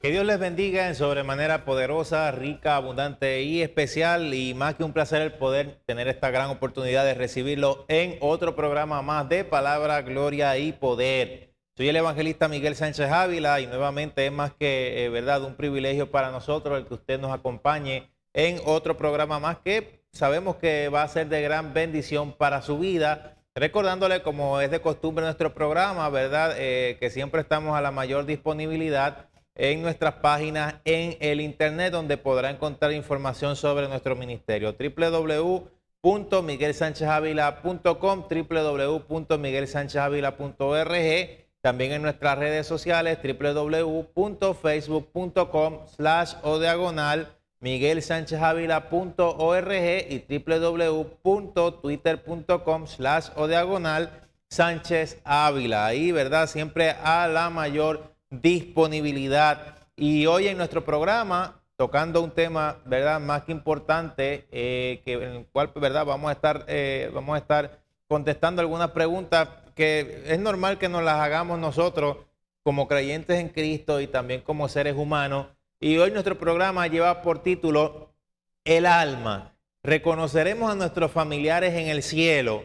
Que Dios les bendiga en sobremanera poderosa, rica, abundante y especial. Y más que un placer el poder tener esta gran oportunidad de recibirlo en otro programa más de Palabra, Gloria y Poder. Soy el evangelista Miguel Sánchez Ávila y nuevamente es más que eh, verdad un privilegio para nosotros el que usted nos acompañe en otro programa más que sabemos que va a ser de gran bendición para su vida. Recordándole, como es de costumbre nuestro programa, ¿verdad? Eh, que siempre estamos a la mayor disponibilidad en nuestras páginas en el internet donde podrá encontrar información sobre nuestro ministerio. www.miguelsanchezavila.com, www.miguelsanchezavila.org, también en nuestras redes sociales www.facebook.com slash o diagonal miguelsanchezavila.org y www.twitter.com slash o diagonal Sánchez Ahí, ¿verdad? Siempre a la mayor disponibilidad. Y hoy en nuestro programa, tocando un tema, ¿verdad?, más que importante, eh, que, en el cual, ¿verdad?, vamos a estar, eh, vamos a estar contestando algunas preguntas que es normal que nos las hagamos nosotros como creyentes en Cristo y también como seres humanos. Y hoy nuestro programa lleva por título El alma. Reconoceremos a nuestros familiares en el cielo.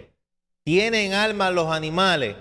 ¿Tienen alma los animales?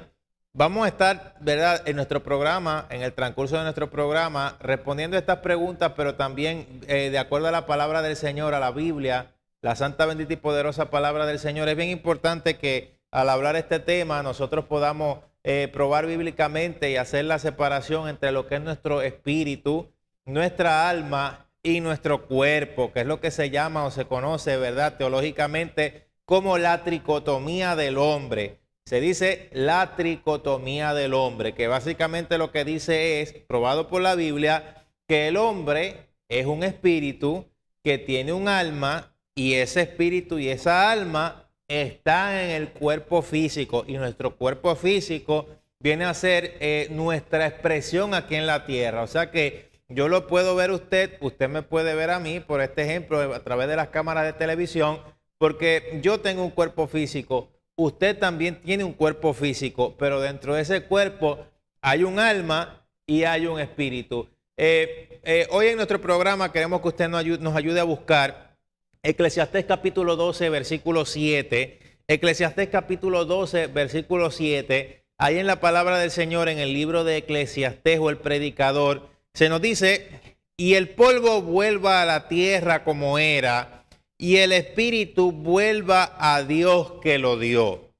Vamos a estar, ¿verdad?, en nuestro programa, en el transcurso de nuestro programa, respondiendo a estas preguntas, pero también eh, de acuerdo a la palabra del Señor, a la Biblia, la santa, bendita y poderosa palabra del Señor. Es bien importante que al hablar este tema nosotros podamos eh, probar bíblicamente y hacer la separación entre lo que es nuestro espíritu, nuestra alma y nuestro cuerpo, que es lo que se llama o se conoce, ¿verdad?, teológicamente como la tricotomía del hombre se dice la tricotomía del hombre, que básicamente lo que dice es, probado por la Biblia, que el hombre es un espíritu que tiene un alma y ese espíritu y esa alma están en el cuerpo físico y nuestro cuerpo físico viene a ser eh, nuestra expresión aquí en la tierra. O sea que yo lo puedo ver usted, usted me puede ver a mí, por este ejemplo, a través de las cámaras de televisión, porque yo tengo un cuerpo físico, usted también tiene un cuerpo físico, pero dentro de ese cuerpo hay un alma y hay un espíritu. Eh, eh, hoy en nuestro programa queremos que usted nos ayude, nos ayude a buscar Eclesiastés capítulo 12, versículo 7. Eclesiastés capítulo 12, versículo 7. Ahí en la palabra del Señor, en el libro de Eclesiastés o el predicador, se nos dice, y el polvo vuelva a la tierra como era y el espíritu vuelva a Dios que lo dio.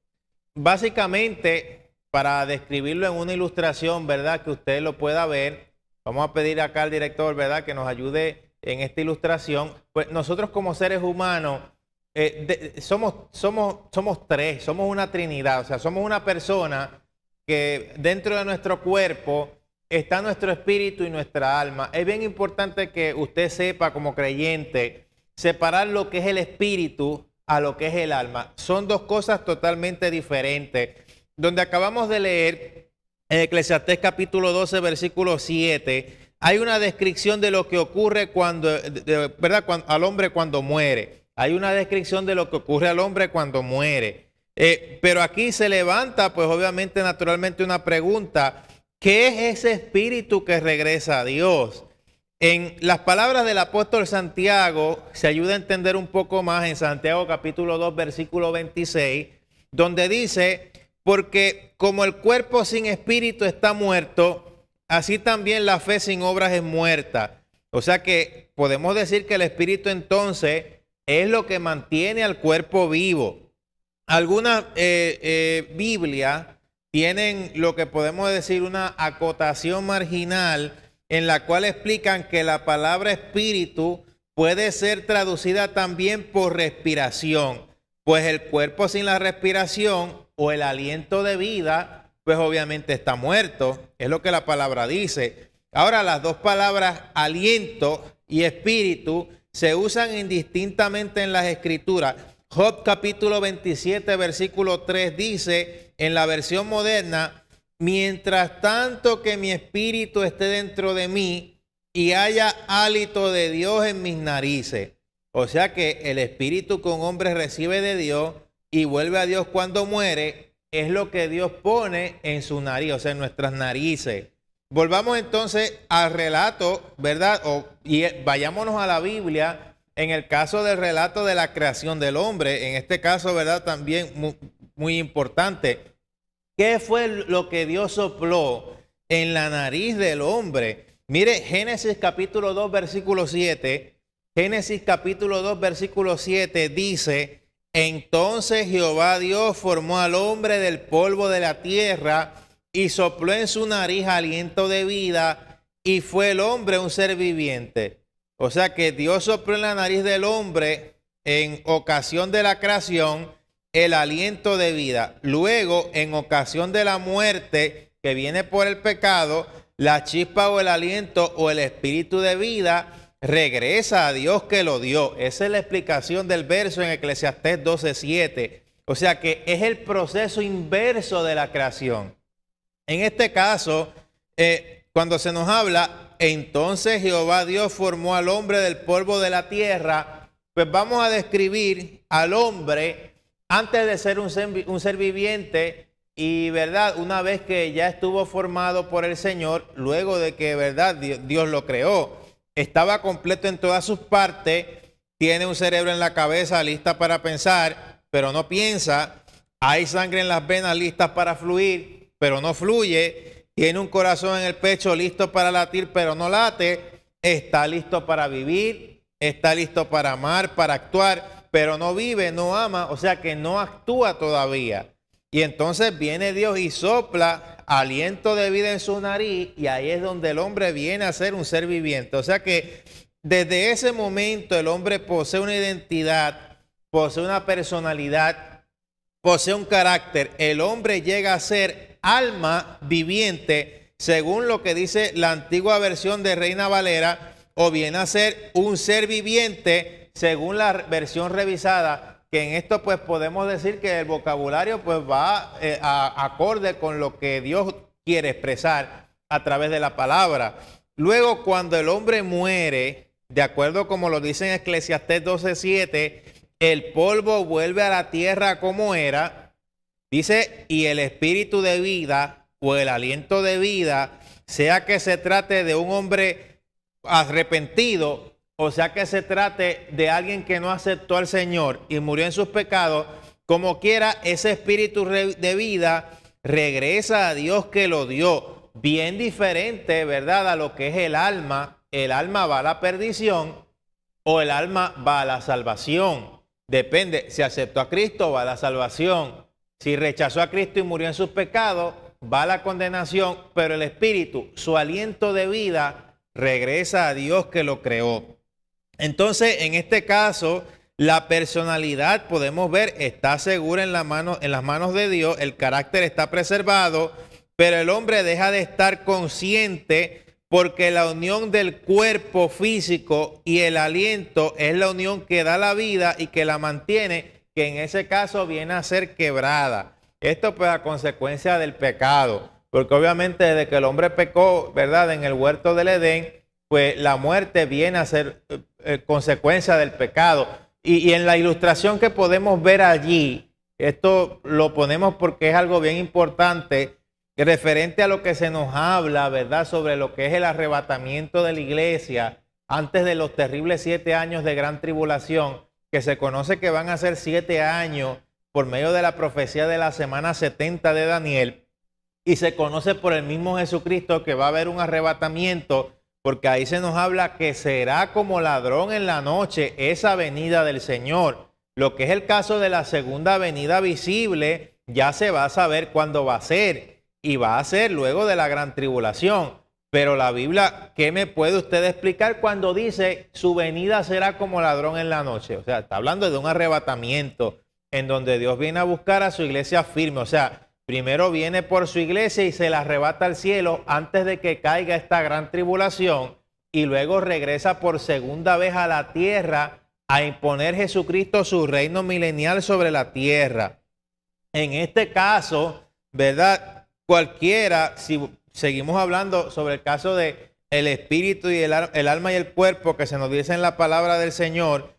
Básicamente, para describirlo en una ilustración, ¿verdad? Que usted lo pueda ver, vamos a pedir acá al director, ¿verdad? Que nos ayude en esta ilustración. Pues nosotros como seres humanos eh, somos, somos, somos tres, somos una trinidad, o sea, somos una persona que dentro de nuestro cuerpo está nuestro espíritu y nuestra alma. Es bien importante que usted sepa como creyente, separar lo que es el espíritu a lo que es el alma. Son dos cosas totalmente diferentes. Donde acabamos de leer en Eclesiastés capítulo 12, versículo 7, hay una descripción de lo que ocurre cuando, ¿verdad? al hombre cuando muere. Hay una descripción de lo que ocurre al hombre cuando muere. Eh, pero aquí se levanta, pues obviamente, naturalmente una pregunta. ¿Qué es ese espíritu que regresa a Dios? En las palabras del apóstol Santiago se ayuda a entender un poco más en Santiago capítulo 2 versículo 26, donde dice, porque como el cuerpo sin espíritu está muerto, así también la fe sin obras es muerta. O sea que podemos decir que el espíritu entonces es lo que mantiene al cuerpo vivo. Algunas eh, eh Biblias tienen lo que podemos decir una acotación marginal en la cual explican que la palabra espíritu puede ser traducida también por respiración, pues el cuerpo sin la respiración o el aliento de vida, pues obviamente está muerto, es lo que la palabra dice. Ahora las dos palabras aliento y espíritu se usan indistintamente en las escrituras. Job capítulo 27 versículo 3 dice en la versión moderna, mientras tanto que mi espíritu esté dentro de mí y haya hálito de Dios en mis narices. O sea que el espíritu con hombre recibe de Dios y vuelve a Dios cuando muere es lo que Dios pone en su nariz, o sea, en nuestras narices. Volvamos entonces al relato, ¿verdad? O, y eh, vayámonos a la Biblia en el caso del relato de la creación del hombre. En este caso, ¿verdad? También muy importante. ¿Qué fue lo que Dios sopló en la nariz del hombre? Mire, Génesis capítulo 2, versículo 7. Génesis capítulo 2, versículo 7 dice, entonces Jehová Dios formó al hombre del polvo de la tierra y sopló en su nariz aliento de vida y fue el hombre un ser viviente. O sea que Dios sopló en la nariz del hombre en ocasión de la creación el aliento de vida. Luego, en ocasión de la muerte que viene por el pecado, la chispa o el aliento o el espíritu de vida regresa a Dios que lo dio. Esa es la explicación del verso en Eclesiastés 12:7. O sea que es el proceso inverso de la creación. En este caso, eh, cuando se nos habla, entonces Jehová Dios formó al hombre del polvo de la tierra, pues vamos a describir al hombre antes de ser un ser, viviente y, ¿verdad? Una vez que ya estuvo formado por el Señor, luego de que, ¿verdad? Dios, lo creó, estaba completo en todas sus partes, tiene un cerebro en la cabeza lista para pensar, pero no piensa, hay sangre en las venas lista para fluir, pero no fluye, tiene un corazón en el pecho listo para latir, pero no late, está listo para vivir, está listo para amar, para actuar pero no vive, no ama, o sea que no actúa todavía. Y entonces viene Dios y sopla aliento de vida en su nariz y ahí es donde el hombre viene a ser un ser viviente. O sea que desde ese momento el hombre posee una identidad, posee una personalidad, posee un carácter. El hombre llega a ser alma viviente según lo que dice la antigua versión de Reina Valera o viene a ser un ser viviente según la versión revisada, que en esto pues podemos decir que el vocabulario pues va eh, a, acorde con lo que Dios quiere expresar a través de la palabra. Luego, cuando el hombre muere, de acuerdo como lo dice en Eclesiastés 12:7, el polvo vuelve a la tierra como era, dice, y el espíritu de vida o el aliento de vida, sea que se trate de un hombre arrepentido o sea que se trate de alguien que no aceptó al Señor y murió en sus pecados, como quiera, ese espíritu de vida regresa a Dios que lo dio. Bien diferente, ¿verdad? A lo que es el alma. El alma va a la perdición o el alma va a la salvación. Depende, si aceptó a Cristo va a la salvación. Si rechazó a Cristo y murió en sus pecados, va a la condenación, pero el espíritu, su aliento de vida, regresa a Dios que lo creó. Entonces, en este caso, la personalidad, podemos ver, está segura en, las manos de Dios, el carácter está preservado, pero el hombre deja de estar consciente porque la unión del cuerpo físico y el aliento es la unión que da la vida y que la mantiene, que en ese caso viene a ser quebrada. Esto es pues, la consecuencia del pecado, porque obviamente desde que el hombre pecó, ¿verdad? En el huerto del Edén, pues la muerte viene a ser eh, eh, consecuencia del pecado. Y, y, en la ilustración que podemos ver allí, esto lo ponemos porque es algo bien importante, referente a lo que se nos habla, ¿verdad? Sobre lo que es el arrebatamiento de la iglesia antes de los terribles siete años de gran tribulación, que se conoce que van a ser siete años por medio de la profecía de la semana 70 de Daniel, y se conoce por el mismo Jesucristo que va a haber un arrebatamiento porque ahí se nos habla que será como ladrón en la noche esa venida del Señor. Lo que es el caso de la segunda venida visible, ya se va a saber cuándo va a ser y va a ser luego de la gran tribulación. Pero la Biblia, ¿qué me puede usted explicar cuando dice su venida será como ladrón en la noche? O sea, está hablando de un arrebatamiento en donde Dios viene a buscar a su iglesia firme. O sea, Primero viene por su iglesia y se la arrebata al cielo antes de que caiga esta gran tribulación y luego regresa por segunda vez a la tierra a imponer Jesucristo su reino milenial sobre la tierra. En este caso, ¿verdad? Cualquiera, si seguimos hablando sobre el caso de el espíritu y el, el alma y el cuerpo que se nos dice en la palabra del Señor,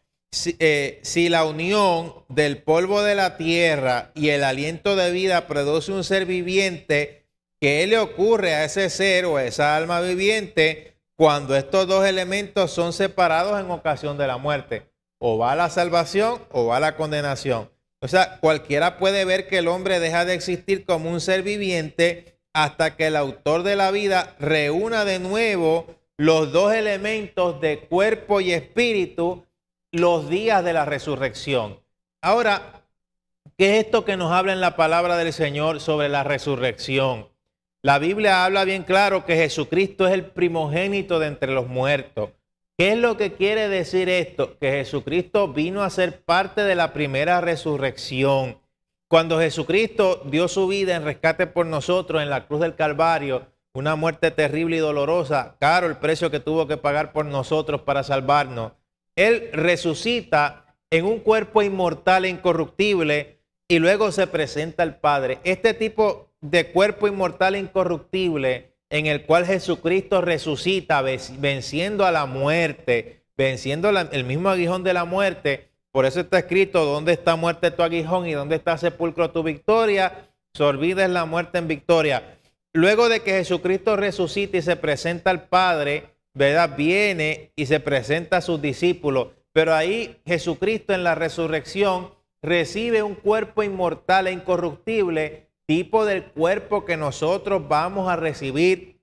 eh, si, la unión del polvo de la tierra y el aliento de vida produce un ser viviente, ¿qué le ocurre a ese ser o a esa alma viviente cuando estos dos elementos son separados en ocasión de la muerte? O va a la salvación o va a la condenación. O sea, cualquiera puede ver que el hombre deja de existir como un ser viviente hasta que el autor de la vida reúna de nuevo los dos elementos de cuerpo y espíritu los días de la resurrección. Ahora, ¿qué es esto que nos habla en la palabra del Señor sobre la resurrección? La Biblia habla bien claro que Jesucristo es el primogénito de entre los muertos. ¿Qué es lo que quiere decir esto? Que Jesucristo vino a ser parte de la primera resurrección. Cuando Jesucristo dio su vida en rescate por nosotros en la cruz del Calvario, una muerte terrible y dolorosa, caro el precio que tuvo que pagar por nosotros para salvarnos. Él resucita en un cuerpo inmortal e incorruptible y luego se presenta al Padre. Este tipo de cuerpo inmortal e incorruptible en el cual Jesucristo resucita venciendo a la muerte, venciendo el mismo aguijón de la muerte. Por eso está escrito, ¿dónde está muerte tu aguijón y dónde está sepulcro tu victoria? Se olvida la muerte en victoria. Luego de que Jesucristo resucita y se presenta al Padre, Viene y se presenta a sus discípulos, pero ahí Jesucristo en la resurrección recibe un cuerpo inmortal e incorruptible, tipo del cuerpo que nosotros vamos a recibir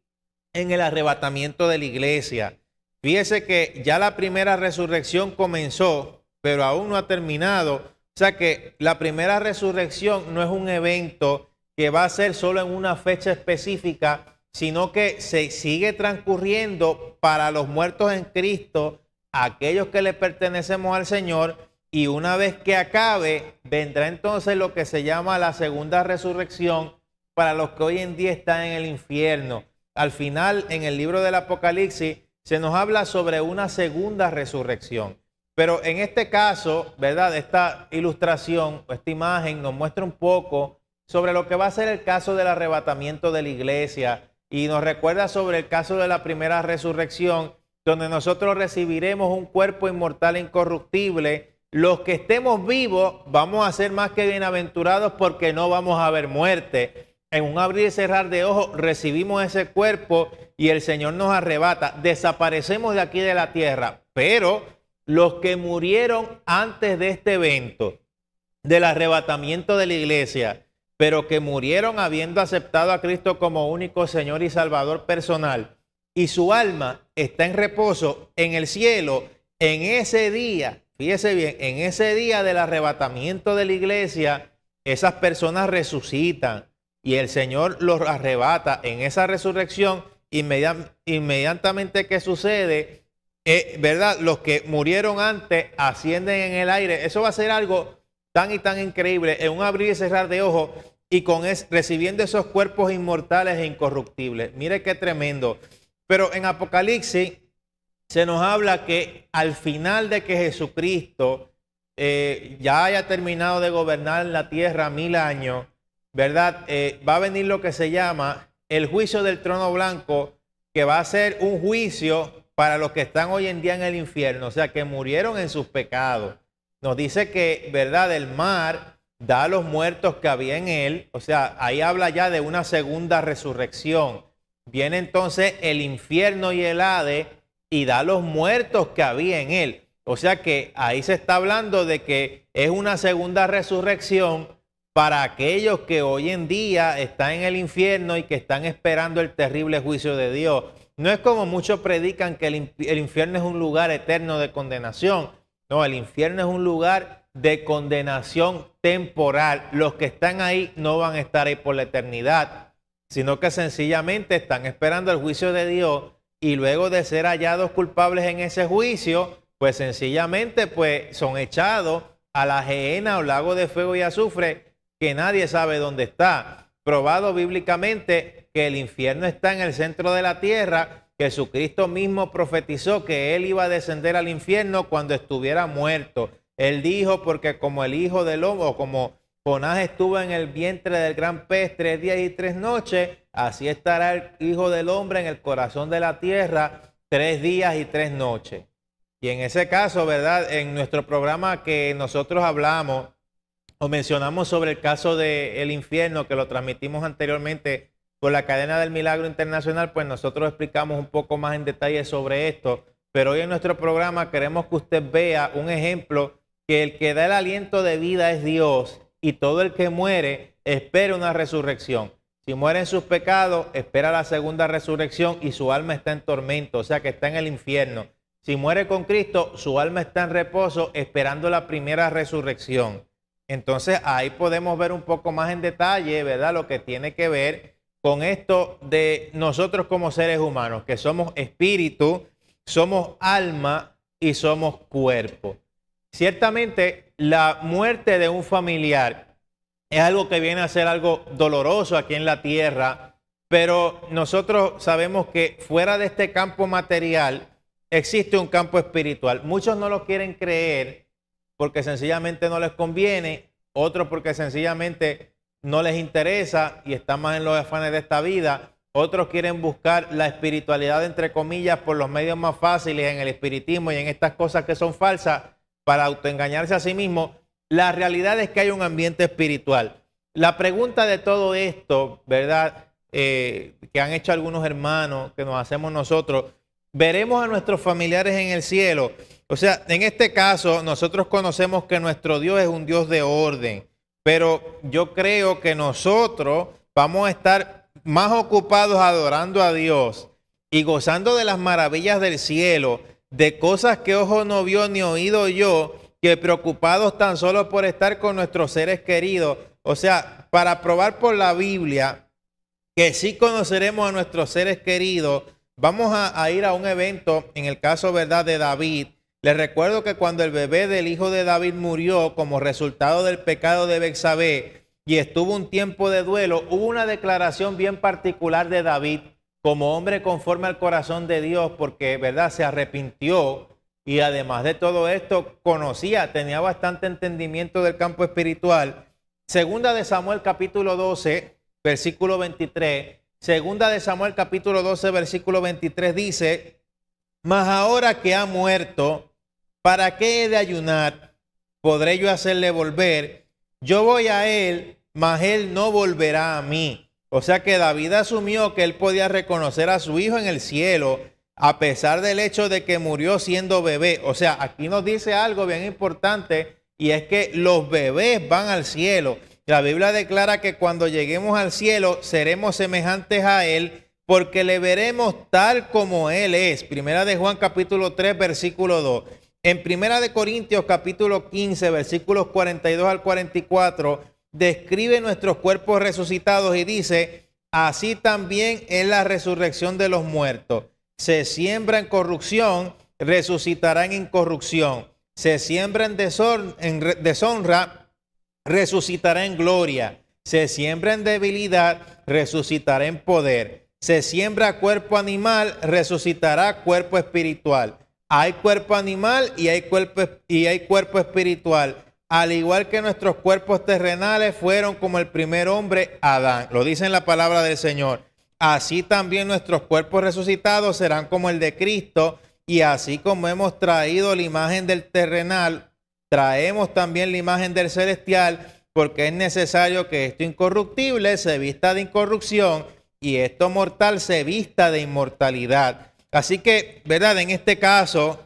en el arrebatamiento de la iglesia. Fíjese que ya la primera resurrección comenzó, pero aún no ha terminado. O sea que la primera resurrección no es un evento que va a ser solo en una fecha específica, sino que se sigue transcurriendo para los muertos en Cristo, aquellos que le pertenecemos al Señor, y una vez que acabe, vendrá entonces lo que se llama la segunda resurrección para los que hoy en día están en el infierno. Al final, en el libro del Apocalipsis, se nos habla sobre una segunda resurrección. Pero en este caso, ¿verdad? Esta ilustración, o esta imagen nos muestra un poco sobre lo que va a ser el caso del arrebatamiento de la iglesia y nos recuerda sobre el caso de la primera resurrección, donde nosotros recibiremos un cuerpo inmortal incorruptible. Los que estemos vivos vamos a ser más que bienaventurados porque no vamos a ver muerte. En un abrir y cerrar de ojos recibimos ese cuerpo y el Señor nos arrebata. Desaparecemos de aquí de la tierra. Pero los que murieron antes de este evento, del arrebatamiento de la iglesia, pero que murieron habiendo aceptado a Cristo como único Señor y Salvador personal, y su alma está en reposo en el cielo en ese día, fíjese bien, en ese día del arrebatamiento de la iglesia, esas personas resucitan y el Señor los arrebata en esa resurrección inmediatamente que sucede, eh, ¿verdad? Los que murieron antes ascienden en el aire. Eso va a ser algo tan y tan increíble en un abrir y cerrar de ojos y con es, recibiendo esos cuerpos inmortales e incorruptibles. Mire qué tremendo. Pero en Apocalipsis se nos habla que al final de que Jesucristo eh, ya haya terminado de gobernar la tierra mil años, ¿verdad? Eh, va a venir lo que se llama el juicio del trono blanco, que va a ser un juicio para los que están hoy en día en el infierno, o sea, que murieron en sus pecados. Nos dice que, ¿verdad? El mar da a los muertos que había en él. O sea, ahí habla ya de una segunda resurrección. Viene entonces el infierno y el Hade y da a los muertos que había en él. O sea que ahí se está hablando de que es una segunda resurrección para aquellos que hoy en día están en el infierno y que están esperando el terrible juicio de Dios. No es como muchos predican que el, infierno es un lugar eterno de condenación. No, el infierno es un lugar de condenación temporal. Los que están ahí no van a estar ahí por la eternidad, sino que sencillamente están esperando el juicio de Dios y luego de ser hallados culpables en ese juicio, pues sencillamente pues son echados a la gehenna o lago de fuego y azufre que nadie sabe dónde está. Probado bíblicamente que el infierno está en el centro de la tierra Jesucristo mismo profetizó que él iba a descender al infierno cuando estuviera muerto. Él dijo, porque como el hijo del hombre, como Jonás estuvo en el vientre del gran pez tres días y tres noches, así estará el hijo del hombre en el corazón de la tierra tres días y tres noches. Y en ese caso, ¿verdad? En nuestro programa que nosotros hablamos o mencionamos sobre el caso del el infierno, que lo transmitimos anteriormente con la cadena del milagro internacional, pues nosotros explicamos un poco más en detalle sobre esto. Pero hoy en nuestro programa queremos que usted vea un ejemplo que el que da el aliento de vida es Dios y todo el que muere espera una resurrección. Si muere en sus pecados, espera la segunda resurrección y su alma está en tormento, o sea que está en el infierno. Si muere con Cristo, su alma está en reposo esperando la primera resurrección. Entonces ahí podemos ver un poco más en detalle, ¿verdad? Lo que tiene que ver con esto de nosotros como seres humanos, que somos espíritu, somos alma y somos cuerpo. Ciertamente la muerte de un familiar es algo que viene a ser algo doloroso aquí en la tierra, pero nosotros sabemos que fuera de este campo material existe un campo espiritual. Muchos no lo quieren creer porque sencillamente no les conviene, otros porque sencillamente no les interesa y están más en los afanes de esta vida. Otros quieren buscar la espiritualidad, entre comillas, por los medios más fáciles, en el espiritismo y en estas cosas que son falsas, para autoengañarse a sí mismo. La realidad es que hay un ambiente espiritual. La pregunta de todo esto, ¿verdad? Eh, que han hecho algunos hermanos, que nos hacemos nosotros, veremos a nuestros familiares en el cielo. O sea, en este caso, nosotros conocemos que nuestro Dios es un Dios de orden pero yo creo que nosotros vamos a estar más ocupados adorando a Dios y gozando de las maravillas del cielo, de cosas que ojo no vio ni oído yo, que preocupados tan solo por estar con nuestros seres queridos. O sea, para probar por la Biblia que sí conoceremos a nuestros seres queridos, vamos a, a ir a un evento, en el caso, ¿verdad?, de David, les recuerdo que cuando el bebé del hijo de David murió como resultado del pecado de Bexabé y estuvo un tiempo de duelo, hubo una declaración bien particular de David como hombre conforme al corazón de Dios, porque, ¿verdad?, se arrepintió y además de todo esto conocía, tenía bastante entendimiento del campo espiritual. Segunda de Samuel capítulo 12, versículo 23. Segunda de Samuel capítulo 12, versículo 23 dice, mas ahora que ha muerto, ¿Para qué he de ayunar? ¿Podré yo hacerle volver? Yo voy a él, mas él no volverá a mí. O sea que David asumió que él podía reconocer a su hijo en el cielo, a pesar del hecho de que murió siendo bebé. O sea, aquí nos dice algo bien importante, y es que los bebés van al cielo. La Biblia declara que cuando lleguemos al cielo seremos semejantes a Él porque le veremos tal como Él es. Primera de Juan capítulo 3 versículo 2. En Primera de Corintios capítulo 15, versículos 42 al 44, describe nuestros cuerpos resucitados y dice, así también es la resurrección de los muertos. Se siembra en corrupción, resucitarán en corrupción. Se siembra en, deshonra, resucitará en gloria. Se siembra en debilidad, resucitará en poder. Se siembra cuerpo animal, resucitará cuerpo espiritual hay cuerpo animal y hay cuerpo, y hay cuerpo espiritual. Al igual que nuestros cuerpos terrenales fueron como el primer hombre, Adán. Lo dice en la palabra del Señor. Así también nuestros cuerpos resucitados serán como el de Cristo. Y así como hemos traído la imagen del terrenal, traemos también la imagen del celestial, porque es necesario que esto incorruptible se vista de incorrupción y esto mortal se vista de inmortalidad. Así que, ¿verdad? En este caso,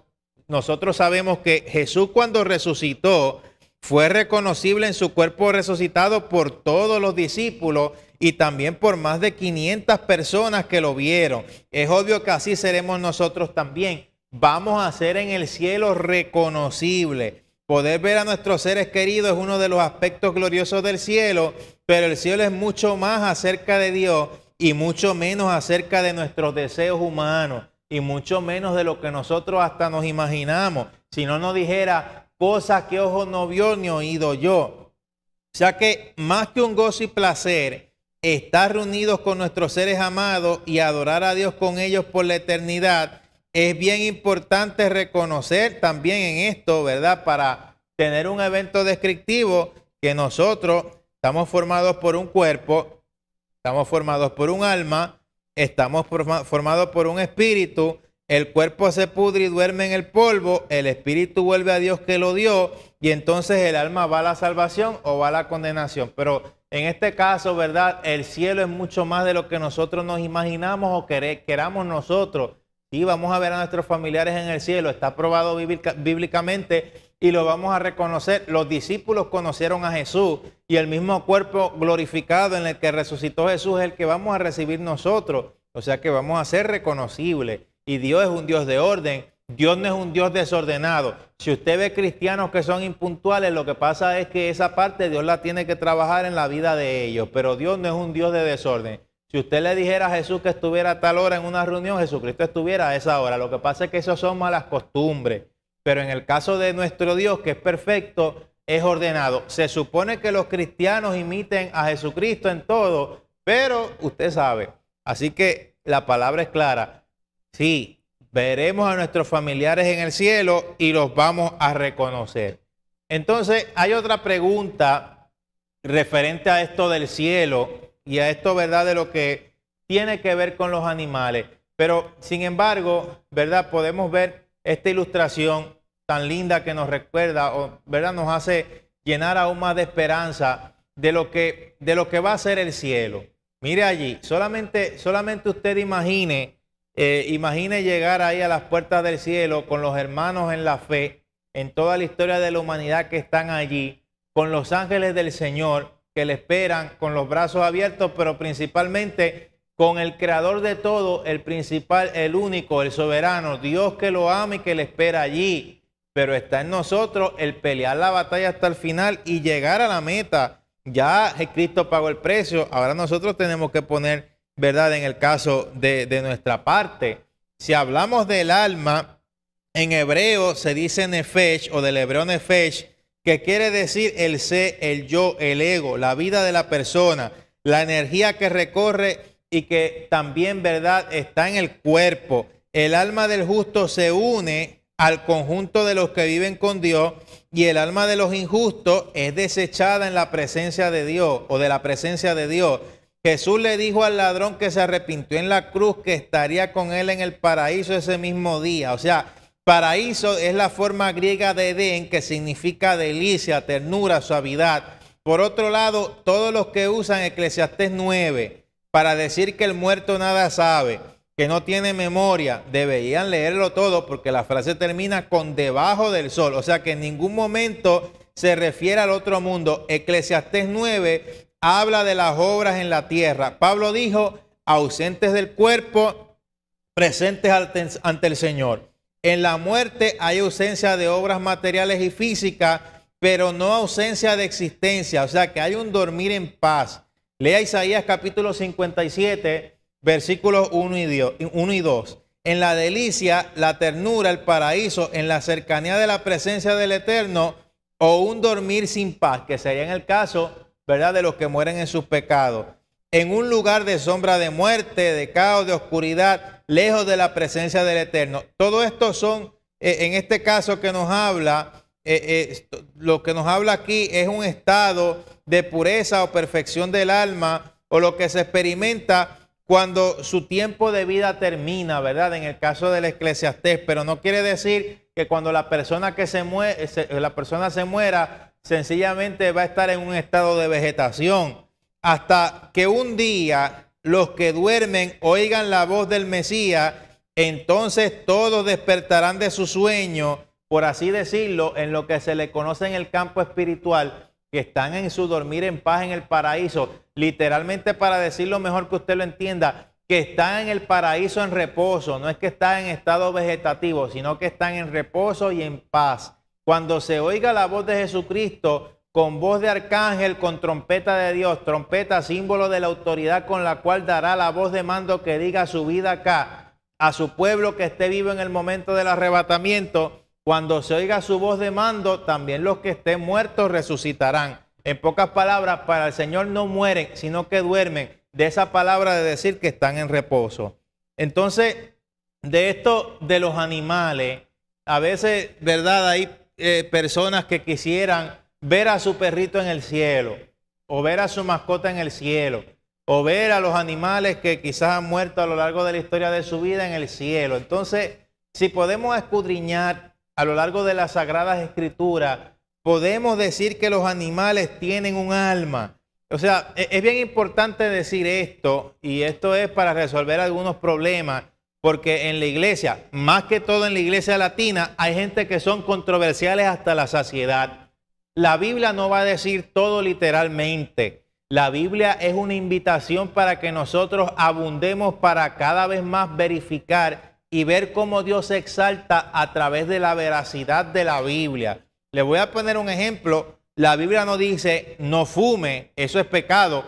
nosotros sabemos que Jesús cuando resucitó fue reconocible en su cuerpo resucitado por todos los discípulos y también por más de 500 personas que lo vieron. Es obvio que así seremos nosotros también. Vamos a ser en el cielo reconocible. Poder ver a nuestros seres queridos es uno de los aspectos gloriosos del cielo, pero el cielo es mucho más acerca de Dios y mucho menos acerca de nuestros deseos humanos y mucho menos de lo que nosotros hasta nos imaginamos, si no nos dijera cosas que ojo no vio ni oído yo. O sea que más que un gozo y placer, estar reunidos con nuestros seres amados y adorar a Dios con ellos por la eternidad, es bien importante reconocer también en esto, ¿verdad? Para tener un evento descriptivo que nosotros estamos formados por un cuerpo, estamos formados por un alma, estamos formados por un espíritu, el cuerpo se pudre y duerme en el polvo, el espíritu vuelve a Dios que lo dio y entonces el alma va a la salvación o va a la condenación. Pero en este caso, ¿verdad? El cielo es mucho más de lo que nosotros nos imaginamos o queramos nosotros. Y vamos a ver a nuestros familiares en el cielo. Está probado bíblicamente y lo vamos a reconocer. Los discípulos conocieron a Jesús y el mismo cuerpo glorificado en el que resucitó Jesús es el que vamos a recibir nosotros. O sea que vamos a ser reconocibles. Y Dios es un Dios de orden. Dios no es un Dios desordenado. Si usted ve cristianos que son impuntuales, lo que pasa es que esa parte Dios la tiene que trabajar en la vida de ellos. Pero Dios no es un Dios de desorden. Si usted le dijera a Jesús que estuviera a tal hora en una reunión, Jesucristo estuviera a esa hora. Lo que pasa es que esas son malas costumbres. Pero en el caso de nuestro Dios, que es perfecto, es ordenado. Se supone que los cristianos imiten a Jesucristo en todo, pero usted sabe. Así que la palabra es clara. Sí, veremos a nuestros familiares en el cielo y los vamos a reconocer. Entonces, hay otra pregunta referente a esto del cielo y a esto, ¿verdad?, de lo que tiene que ver con los animales. Pero, sin embargo, ¿verdad?, podemos ver esta ilustración tan linda que nos recuerda, ¿verdad? Nos hace llenar aún más de esperanza de lo que, de lo que va a ser el cielo. Mire allí, solamente, solamente usted imagine, eh, imagine llegar ahí a las puertas del cielo con los hermanos en la fe, en toda la historia de la humanidad que están allí, con los ángeles del Señor que le esperan con los brazos abiertos, pero principalmente con el creador de todo, el principal, el único, el soberano, Dios que lo ama y que le espera allí pero está en nosotros el pelear la batalla hasta el final y llegar a la meta. Ya Cristo pagó el precio, ahora nosotros tenemos que poner, ¿verdad?, en el caso de, de nuestra parte. Si hablamos del alma, en hebreo se dice nefesh o del hebreo nefesh, que quiere decir el sé, el yo, el ego, la vida de la persona, la energía que recorre y que también, ¿verdad?, está en el cuerpo. El alma del justo se une al conjunto de los que viven con Dios y el alma de los injustos es desechada en la presencia de Dios o de la presencia de Dios. Jesús le dijo al ladrón que se arrepintió en la cruz que estaría con él en el paraíso ese mismo día. O sea, paraíso es la forma griega de Edén que significa delicia, ternura, suavidad. Por otro lado, todos los que usan Eclesiastés 9 para decir que el muerto nada sabe, que no tiene memoria, deberían leerlo todo porque la frase termina con debajo del sol. O sea que en ningún momento se refiere al otro mundo. Eclesiastés 9 habla de las obras en la tierra. Pablo dijo, ausentes del cuerpo, presentes ante, el Señor. En la muerte hay ausencia de obras materiales y físicas, pero no ausencia de existencia. O sea que hay un dormir en paz. Lea Isaías capítulo 57 versículos 1 y 2. En la delicia, la ternura, el paraíso, en la cercanía de la presencia del Eterno o un dormir sin paz, que sería en el caso, ¿verdad?, de los que mueren en sus pecados. En un lugar de sombra de muerte, de caos, de oscuridad, lejos de la presencia del Eterno. Todo esto son, eh, en este caso que nos habla, eh, eh, lo que nos habla aquí es un estado de pureza o perfección del alma o lo que se experimenta cuando su tiempo de vida termina, ¿verdad? En el caso del eclesiastés, pero no quiere decir que cuando la persona, que se, muere, eh, la persona se muera, sencillamente va a estar en un estado de vegetación. Hasta que un día los que duermen oigan la voz del Mesías, entonces todos despertarán de su sueño, por así decirlo, en lo que se le conoce en el campo espiritual que están en su dormir en paz en el paraíso, literalmente para decirlo mejor que usted lo entienda, que están en el paraíso en reposo, no es que están en estado vegetativo, sino que están en reposo y en paz. Cuando se oiga la voz de Jesucristo con voz de arcángel, con trompeta de Dios, trompeta, símbolo de la autoridad con la cual dará la voz de mando que diga su vida acá, a su pueblo que esté vivo en el momento del arrebatamiento, cuando se oiga su voz de mando, también los que estén muertos resucitarán. En pocas palabras, para el Señor no mueren, sino que duermen. De esa palabra de decir que están en reposo. Entonces, de esto de los animales, a veces, ¿verdad? Hay eh, personas que quisieran ver a su perrito en el cielo, o ver a su mascota en el cielo, o ver a los animales que quizás han muerto a lo largo de la historia de su vida en el cielo. Entonces, si podemos escudriñar a lo largo de las sagradas escrituras, podemos decir que los animales tienen un alma. O sea, e, es bien importante decir esto, y esto es para resolver algunos problemas, porque en la iglesia, más que todo en la iglesia latina, hay gente que son controversiales hasta la saciedad. La Biblia no va a decir todo literalmente. La Biblia es una invitación para que nosotros abundemos para cada vez más verificar y ver cómo Dios se exalta a través de la veracidad de la Biblia. Le voy a poner un ejemplo. La Biblia no dice no fume, eso es pecado,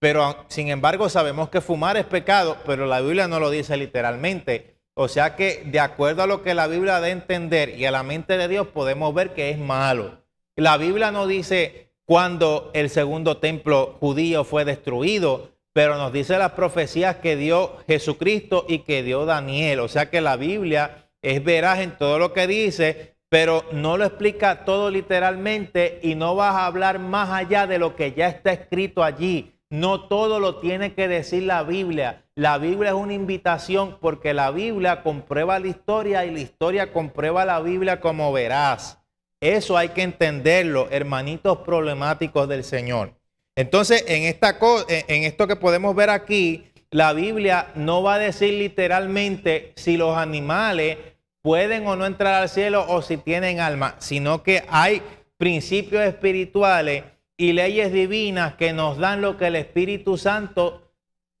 pero sin embargo sabemos que fumar es pecado, pero la Biblia no lo dice literalmente. O sea que de acuerdo a lo que la Biblia da a entender y a la mente de Dios podemos ver que es malo. La Biblia no dice cuando el segundo templo judío fue destruido, pero nos dice las profecías que dio Jesucristo y que dio Daniel. O sea que la Biblia es veraz en todo lo que dice, pero no lo explica todo literalmente y no vas a hablar más allá de lo que ya está escrito allí. No todo lo tiene que decir la Biblia. La Biblia es una invitación porque la Biblia comprueba la historia y la historia comprueba la Biblia como verás. Eso hay que entenderlo, hermanitos problemáticos del Señor. Entonces, en, esta en esto que podemos ver aquí, la Biblia no va a decir literalmente si los animales pueden o no entrar al cielo o si tienen alma, sino que hay principios espirituales y leyes divinas que nos dan lo que el Espíritu Santo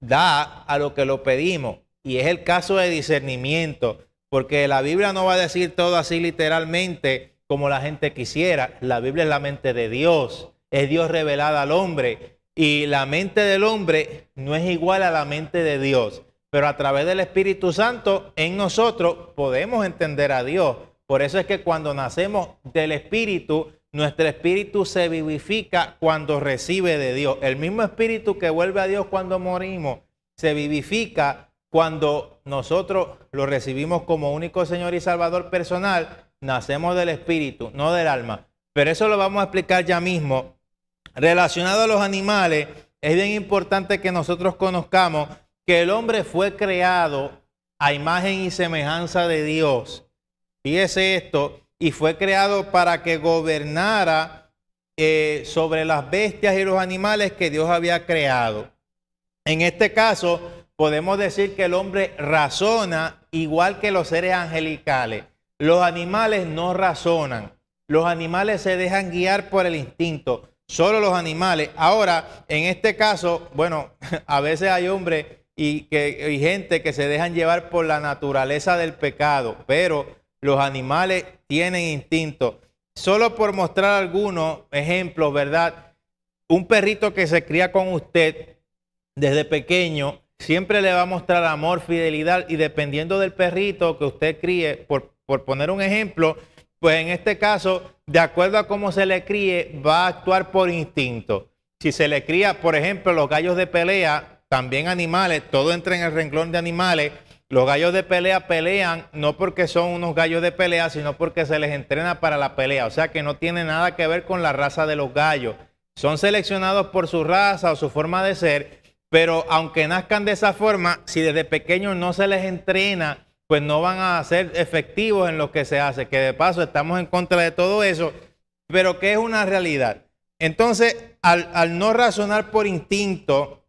da a lo que lo pedimos. Y es el caso de discernimiento, porque la Biblia no va a decir todo así literalmente como la gente quisiera. La Biblia es la mente de Dios es Dios revelada al hombre. Y la mente del hombre no es igual a la mente de Dios. Pero a través del Espíritu Santo en nosotros podemos entender a Dios. Por eso es que cuando nacemos del Espíritu, nuestro espíritu se vivifica cuando recibe de Dios. El mismo espíritu que vuelve a Dios cuando morimos, se vivifica cuando nosotros lo recibimos como único Señor y Salvador personal, nacemos del espíritu, no del alma. Pero eso lo vamos a explicar ya mismo relacionado a los animales, es bien importante que nosotros conozcamos que el hombre fue creado a imagen y semejanza de Dios. Fíjese esto, y fue creado para que gobernara eh, sobre las bestias y los animales que Dios había creado. En este caso, podemos decir que el hombre razona igual que los seres angelicales. Los animales no razonan. Los animales se dejan guiar por el instinto solo los animales. Ahora, en este caso, bueno, a veces hay hombres y, que, gente que se dejan llevar por la naturaleza del pecado, pero los animales tienen instinto. Solo por mostrar algunos ejemplos, ¿verdad? Un perrito que se cría con usted desde pequeño siempre le va a mostrar amor, fidelidad y dependiendo del perrito que usted críe, por, por poner un ejemplo, pues en este caso de acuerdo a cómo se le críe, va a actuar por instinto. Si se le cría, por ejemplo, los gallos de pelea, también animales, todo entra en el renglón de animales. Los gallos de pelea pelean no porque son unos gallos de pelea, sino porque se les entrena para la pelea. O sea que no tiene nada que ver con la raza de los gallos. Son seleccionados por su raza o su forma de ser, pero aunque nazcan de esa forma, si desde pequeños no se les entrena pues no van a ser efectivos en lo que se hace, que de paso estamos en contra de todo eso, pero que es una realidad. Entonces, al, no razonar por instinto,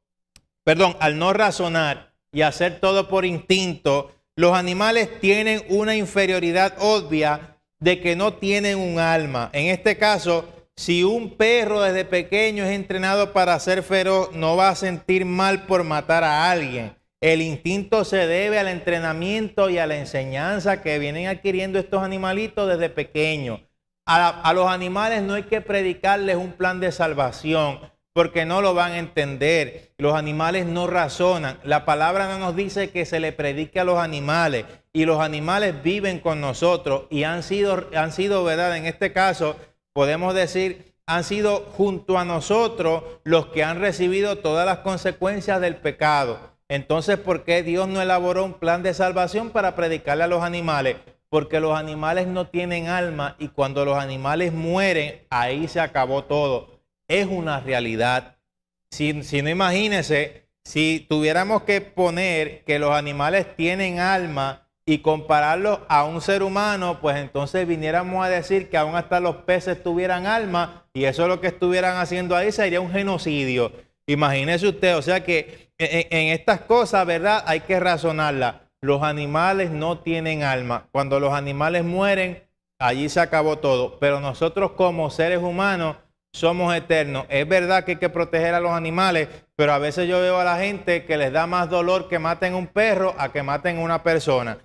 perdón, al no razonar y hacer todo por instinto, los animales tienen una inferioridad obvia de que no tienen un alma. En este caso, si un perro desde pequeño es entrenado para ser feroz, no va a sentir mal por matar a alguien. El instinto se debe al entrenamiento y a la enseñanza que vienen adquiriendo estos animalitos desde pequeños. A, los animales no hay que predicarles un plan de salvación porque no lo van a entender. Los animales no razonan. La palabra no nos dice que se le predique a los animales y los animales viven con nosotros y han sido, han sido ¿verdad? En este caso, podemos decir, han sido junto a nosotros los que han recibido todas las consecuencias del pecado. Entonces, ¿por qué Dios no elaboró un plan de salvación para predicarle a los animales? Porque los animales no tienen alma y cuando los animales mueren, ahí se acabó todo. Es una realidad. Si, no imagínense, si tuviéramos que poner que los animales tienen alma y compararlos a un ser humano, pues entonces viniéramos a decir que aún hasta los peces tuvieran alma y eso lo que estuvieran haciendo ahí sería un genocidio. Imagínese usted, o sea que en, estas cosas, ¿verdad? Hay que razonarla. Los animales no tienen alma. Cuando los animales mueren, allí se acabó todo. Pero nosotros como seres humanos somos eternos. Es verdad que hay que proteger a los animales, pero a veces yo veo a la gente que les da más dolor que maten un perro a que maten una persona.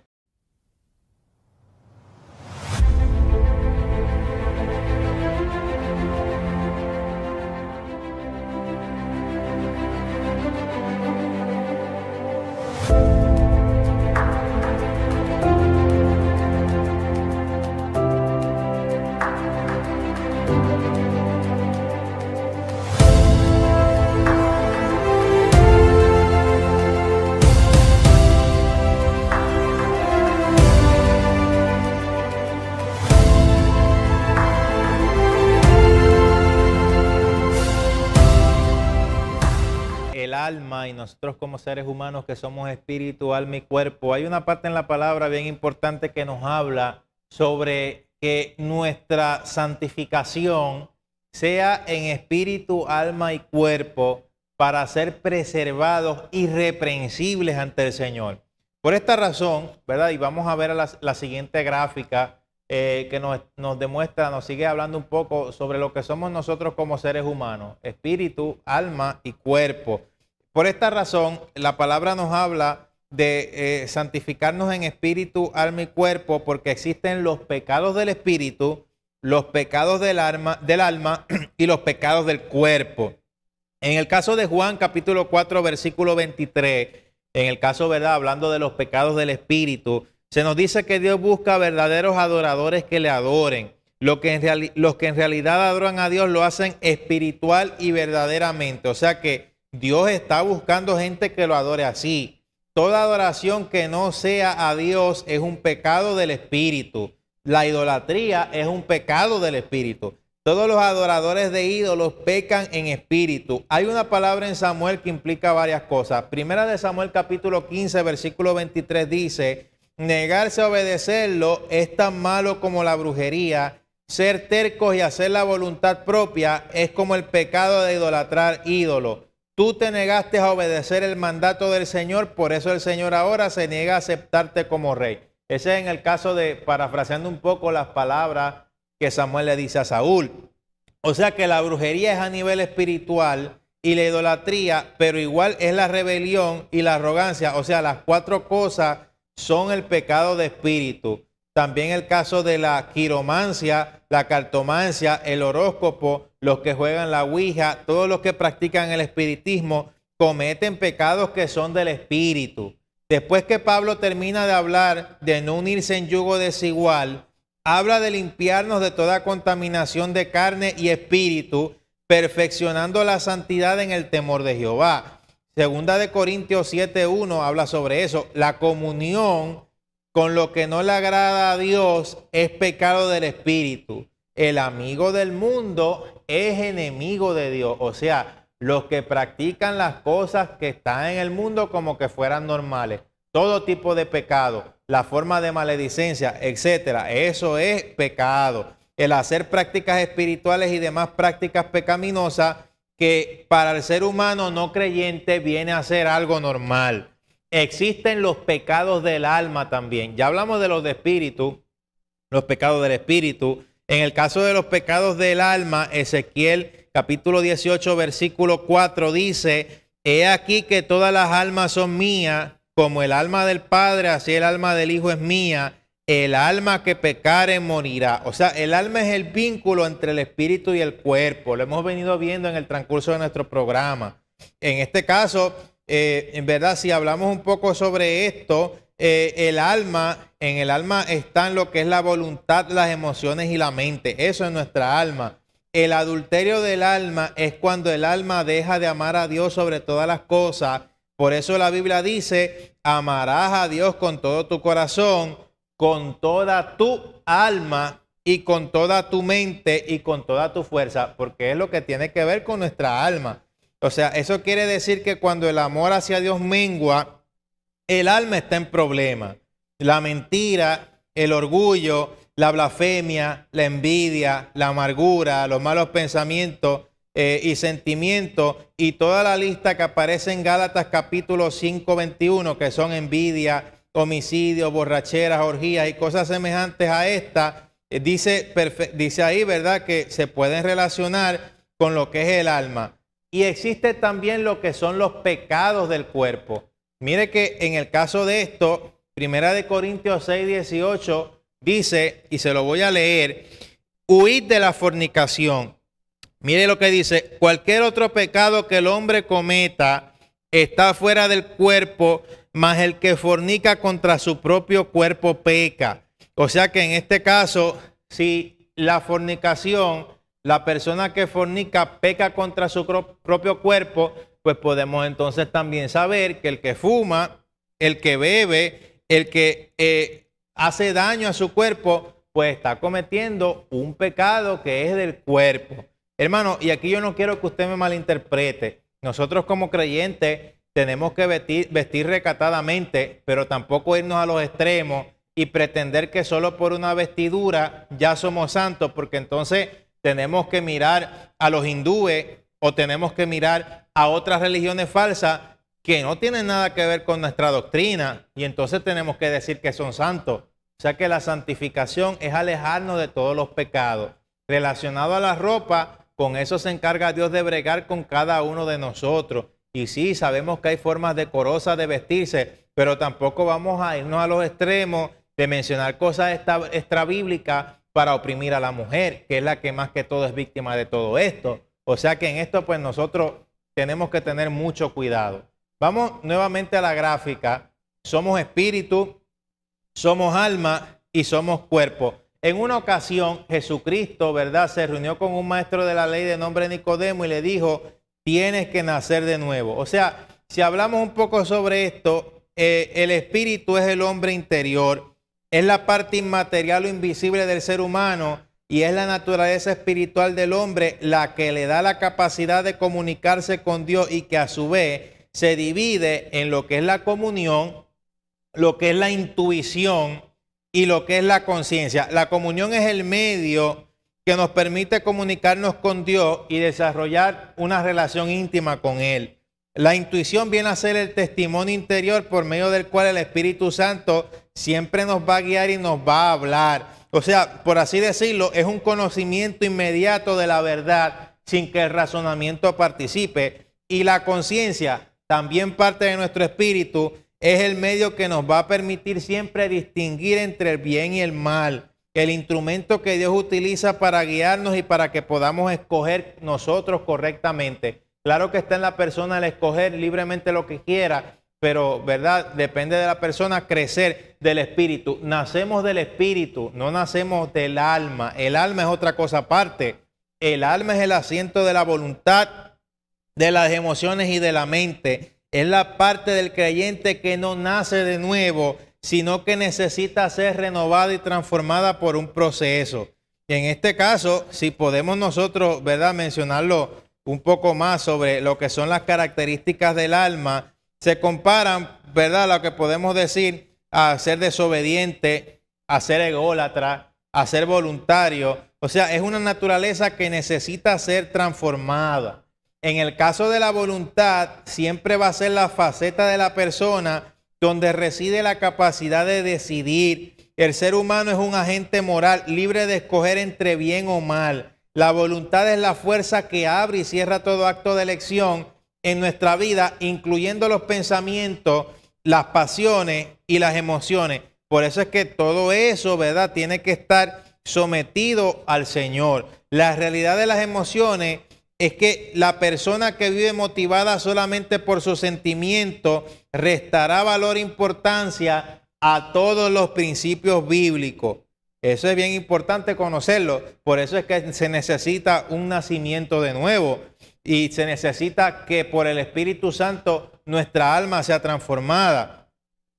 alma y nosotros como seres humanos que somos espíritu, alma y cuerpo, hay una parte en la palabra bien importante que nos habla sobre que nuestra santificación sea en espíritu, alma y cuerpo para ser preservados irreprensibles ante el Señor. Por esta razón, ¿verdad? Y vamos a ver la, siguiente gráfica eh, que nos, nos demuestra, nos sigue hablando un poco sobre lo que somos nosotros como seres humanos, espíritu, alma y cuerpo. Por esta razón, la palabra nos habla de eh, santificarnos en espíritu, alma y cuerpo, porque existen los pecados del espíritu, los pecados del alma, y los pecados del cuerpo. En el caso de Juan capítulo 4 versículo 23, en el caso, ¿verdad? Hablando de los pecados del espíritu, se nos dice que Dios busca verdaderos adoradores que le adoren. que, los que en realidad adoran a Dios lo hacen espiritual y verdaderamente. O sea que Dios está buscando gente que lo adore así. Toda adoración que no sea a Dios es un pecado del espíritu. La idolatría es un pecado del espíritu. Todos los adoradores de ídolos pecan en espíritu. Hay una palabra en Samuel que implica varias cosas. Primera de Samuel capítulo 15, versículo 23 dice, negarse a obedecerlo es tan malo como la brujería. Ser tercos y hacer la voluntad propia es como el pecado de idolatrar ídolos. Tú te negaste a obedecer el mandato del Señor, por eso el Señor ahora se niega a aceptarte como rey. Ese es en el caso de, parafraseando un poco las palabras que Samuel le dice a Saúl. O sea que la brujería es a nivel espiritual y la idolatría, pero igual es la rebelión y la arrogancia. O sea, las cuatro cosas son el pecado de espíritu. También el caso de la quiromancia, la cartomancia, el horóscopo, los que juegan la Ouija, todos los que practican el espiritismo, cometen pecados que son del espíritu. Después que Pablo termina de hablar de no unirse en yugo desigual, habla de limpiarnos de toda contaminación de carne y espíritu, perfeccionando la santidad en el temor de Jehová. Segunda de Corintios 7.1 habla sobre eso. La comunión con lo que no le agrada a Dios es pecado del espíritu. El amigo del mundo es enemigo de Dios. O sea, los que practican las cosas que están en el mundo como que fueran normales. Todo tipo de pecado, la forma de maledicencia, etcétera. Eso es pecado. El hacer prácticas espirituales y demás prácticas pecaminosas que para el ser humano no creyente viene a ser algo normal. Existen los pecados del alma también. Ya hablamos de los de espíritu, los pecados del espíritu, en el caso de los pecados del alma, Ezequiel capítulo 18, versículo 4 dice, He aquí que todas las almas son mías, como el alma del Padre, así el alma del Hijo es mía, el alma que pecare morirá. O sea, el alma es el vínculo entre el espíritu y el cuerpo. Lo hemos venido viendo en el transcurso de nuestro programa. En este caso, eh, en verdad, si hablamos un poco sobre esto, eh, el alma, en el alma están lo que es la voluntad, las emociones y la mente. Eso es nuestra alma. El adulterio del alma es cuando el alma deja de amar a Dios sobre todas las cosas. Por eso la Biblia dice, amarás a Dios con todo tu corazón, con toda tu alma y con toda tu mente y con toda tu fuerza, porque es lo que tiene que ver con nuestra alma. O sea, eso quiere decir que cuando el amor hacia Dios mengua, el alma está en problema. La mentira, el orgullo, la blasfemia, la envidia, la amargura, los malos pensamientos eh, y sentimientos y toda la lista que aparece en Gálatas capítulo 5, 21, que son envidia, homicidio, borracheras, orgías y cosas semejantes a esta, eh, dice, dice ahí, ¿verdad?, que se pueden relacionar con lo que es el alma. Y existe también lo que son los pecados del cuerpo. Mire que en el caso de esto, Primera de Corintios 6, 18 dice, y se lo voy a leer, huid de la fornicación. Mire lo que dice, cualquier otro pecado que el hombre cometa está fuera del cuerpo, mas el que fornica contra su propio cuerpo peca. O sea que en este caso, si la fornicación, la persona que fornica peca contra su propio cuerpo, pues podemos entonces también saber que el que fuma, el que bebe, el que eh, hace daño a su cuerpo, pues está cometiendo un pecado que es del cuerpo. Hermano, y aquí yo no quiero que usted me malinterprete. Nosotros como creyentes tenemos que vestir, vestir recatadamente, pero tampoco irnos a los extremos y pretender que solo por una vestidura ya somos santos, porque entonces tenemos que mirar a los hindúes o tenemos que mirar a otras religiones falsas que no tienen nada que ver con nuestra doctrina y entonces tenemos que decir que son santos. O sea que la santificación es alejarnos de todos los pecados. Relacionado a la ropa, con eso se encarga Dios de bregar con cada uno de nosotros. Y sí, sabemos que hay formas decorosas de vestirse, pero tampoco vamos a irnos a los extremos de mencionar cosas extra bíblicas para oprimir a la mujer, que es la que más que todo es víctima de todo esto. O sea que en esto pues nosotros tenemos que tener mucho cuidado. Vamos nuevamente a la gráfica. Somos espíritu, somos alma y somos cuerpo. En una ocasión Jesucristo, ¿verdad? Se reunió con un maestro de la ley de nombre Nicodemo y le dijo, tienes que nacer de nuevo. O sea, si hablamos un poco sobre esto, eh, el espíritu es el hombre interior, es la parte inmaterial o invisible del ser humano y es la naturaleza espiritual del hombre la que le da la capacidad de comunicarse con Dios y que a su vez se divide en lo que es la comunión, lo que es la intuición y lo que es la conciencia. La comunión es el medio que nos permite comunicarnos con Dios y desarrollar una relación íntima con Él. La intuición viene a ser el testimonio interior por medio del cual el Espíritu Santo siempre nos va a guiar y nos va a hablar. O sea, por así decirlo, es un conocimiento inmediato de la verdad sin que el razonamiento participe. Y la conciencia, también parte de nuestro espíritu, es el medio que nos va a permitir siempre distinguir entre el bien y el mal. El instrumento que Dios utiliza para guiarnos y para que podamos escoger nosotros correctamente. Claro que está en la persona el escoger libremente lo que quiera, pero ¿verdad? Depende de la persona crecer del espíritu. Nacemos del espíritu, no nacemos del alma. El alma es otra cosa aparte. El alma es el asiento de la voluntad, de las emociones y de la mente. Es la parte del creyente que no nace de nuevo, sino que necesita ser renovada y transformada por un proceso. en este caso, si podemos nosotros, ¿verdad?, mencionarlo un poco más sobre lo que son las características del alma, se comparan, ¿verdad? Lo que podemos decir a ser desobediente, a ser ególatra, a ser voluntario. O sea, es una naturaleza que necesita ser transformada. En el caso de la voluntad, siempre va a ser la faceta de la persona donde reside la capacidad de decidir. El ser humano es un agente moral libre de escoger entre bien o mal. La voluntad es la fuerza que abre y cierra todo acto de elección en nuestra vida, incluyendo los pensamientos, las pasiones y las emociones. Por eso es que todo eso, ¿verdad? Tiene que estar sometido al Señor. La realidad de las emociones es que la persona que vive motivada solamente por su sentimiento restará valor e importancia a todos los principios bíblicos. Eso es bien importante conocerlo. Por eso es que se necesita un nacimiento de nuevo y se necesita que por el Espíritu Santo nuestra alma sea transformada.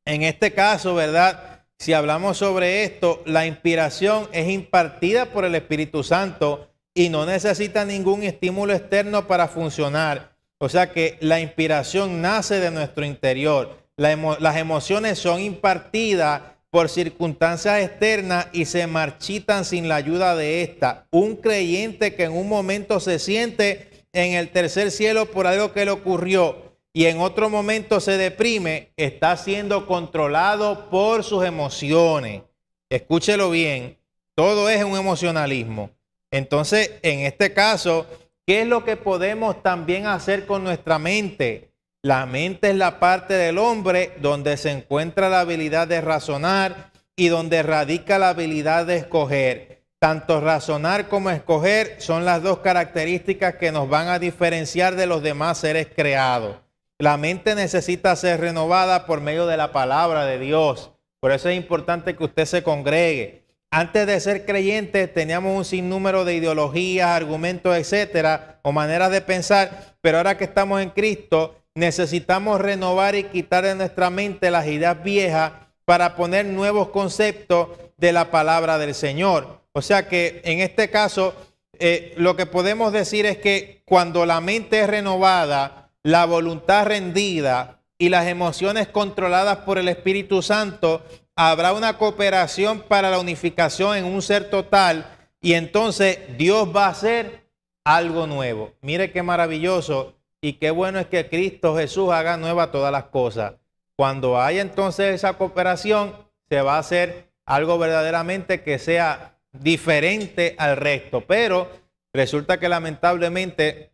En este caso, ¿verdad? Si hablamos sobre esto, la inspiración es impartida por el Espíritu Santo y no necesita ningún estímulo externo para funcionar. O sea que la inspiración nace de nuestro interior. las emociones son impartidas por circunstancias externas y se marchitan sin la ayuda de esta. Un creyente que en un momento se siente en el tercer cielo por algo que le ocurrió y en otro momento se deprime, está siendo controlado por sus emociones. Escúchelo bien, todo es un emocionalismo. Entonces, en este caso, ¿qué es lo que podemos también hacer con nuestra mente? La mente es la parte del hombre donde se encuentra la habilidad de razonar y donde radica la habilidad de escoger. Tanto razonar como escoger son las dos características que nos van a diferenciar de los demás seres creados. La mente necesita ser renovada por medio de la palabra de Dios. Por eso es importante que usted se congregue. Antes de ser creyentes teníamos un sinnúmero de ideologías, argumentos, etcétera, o maneras de pensar, pero ahora que estamos en Cristo, necesitamos renovar y quitar de nuestra mente las ideas viejas para poner nuevos conceptos de la palabra del Señor. O sea que en este caso, eh, lo que podemos decir es que cuando la mente es renovada, la voluntad rendida y las emociones controladas por el Espíritu Santo, habrá una cooperación para la unificación en un ser total y entonces Dios va a hacer algo nuevo. Mire qué maravilloso y qué bueno es que Cristo Jesús haga nueva todas las cosas. Cuando haya entonces esa cooperación, se va a hacer algo verdaderamente que sea diferente al resto, pero resulta que lamentablemente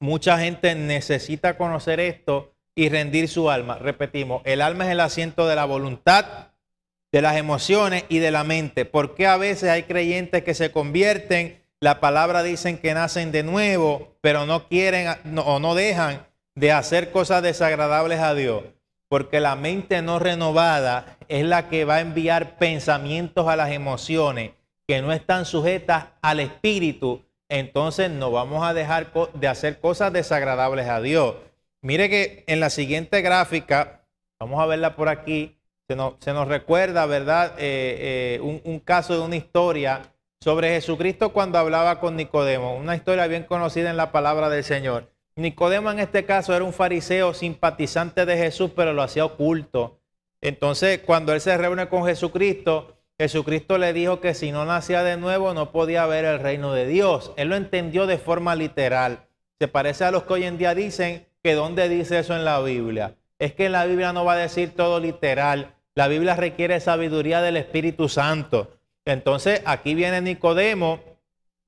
mucha gente necesita conocer esto y rendir su alma. Repetimos, el alma es el asiento de la voluntad, de las emociones y de la mente. Porque a veces hay creyentes que se convierten, la palabra dicen que nacen de nuevo, pero no quieren o no dejan de hacer cosas desagradables a Dios? Porque la mente no renovada es la que va a enviar pensamientos a las emociones que no están sujetas al Espíritu, entonces no vamos a dejar de hacer cosas desagradables a Dios. Mire que en la siguiente gráfica, vamos a verla por aquí, se nos, recuerda, ¿verdad? Eh, eh, un caso de una historia sobre Jesucristo cuando hablaba con Nicodemo, una historia bien conocida en la palabra del Señor. Nicodemo en este caso era un fariseo simpatizante de Jesús, pero lo hacía oculto. Entonces, cuando él se reúne con Jesucristo, Jesucristo le dijo que si no nacía de nuevo no podía ver el reino de Dios. Él lo entendió de forma literal. Se parece a los que hoy en día dicen que dónde dice eso en la Biblia. Es que en la Biblia no va a decir todo literal. La Biblia requiere sabiduría del Espíritu Santo. Entonces aquí viene Nicodemo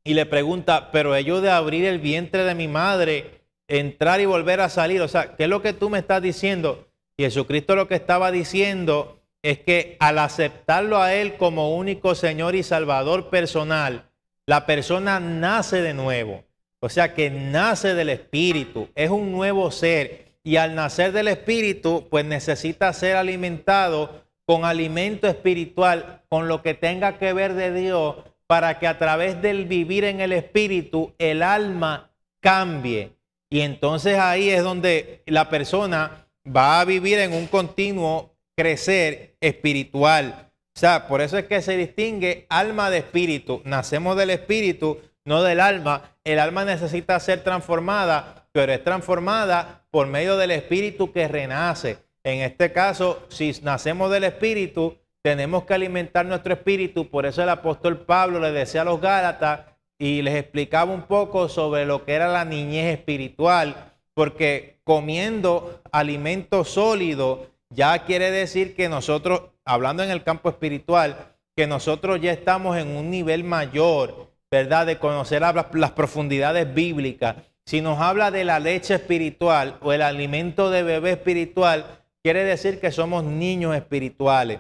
y le pregunta, pero ello de abrir el vientre de mi madre, entrar y volver a salir, o sea, ¿qué es lo que tú me estás diciendo? Jesucristo lo que estaba diciendo es que al aceptarlo a Él como único Señor y Salvador personal, la persona nace de nuevo. O sea que nace del Espíritu, es un nuevo ser. Y al nacer del Espíritu, pues necesita ser alimentado con alimento espiritual, con lo que tenga que ver de Dios, para que a través del vivir en el Espíritu el alma cambie. Y entonces ahí es donde la persona va a vivir en un continuo crecer espiritual. O sea, por eso es que se distingue alma de espíritu. Nacemos del espíritu, no del alma. El alma necesita ser transformada, pero es transformada por medio del espíritu que renace. En este caso, si nacemos del espíritu, tenemos que alimentar nuestro espíritu. Por eso el apóstol Pablo le decía a los Gálatas y les explicaba un poco sobre lo que era la niñez espiritual, porque comiendo alimento sólido ya quiere decir que nosotros, hablando en el campo espiritual, que nosotros ya estamos en un nivel mayor, ¿verdad? De conocer las profundidades bíblicas. Si nos habla de la leche espiritual o el alimento de bebé espiritual, quiere decir que somos niños espirituales.